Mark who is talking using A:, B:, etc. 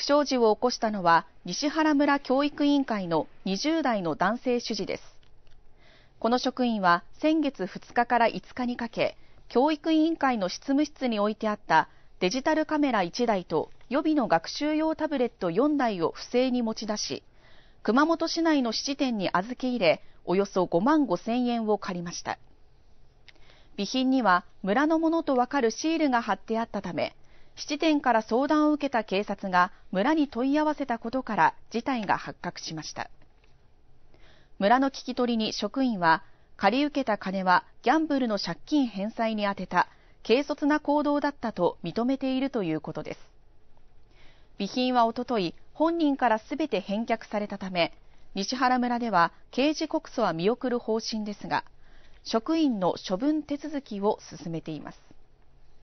A: 不祥事を起こしたのは西原村教育委員会の20代の男性主事ですこの職員は先月2日から5日にかけ教育委員会の執務室に置いてあったデジタルカメラ1台と予備の学習用タブレット4台を不正に持ち出し熊本市内の質店に預け入れおよそ5万5000円を借りました備品には村のものとわかるシールが貼ってあったため質店から相談を受けた警察が村に問い合わせたことから事態が発覚しました。村の聞き取りに職員は、借り受けた金はギャンブルの借金返済に充てた軽率な行動だったと認めているということです。備品はおととい、本人からすべて返却されたため、西原村では刑事告訴は見送る方針ですが、職員の処分手続きを進めています。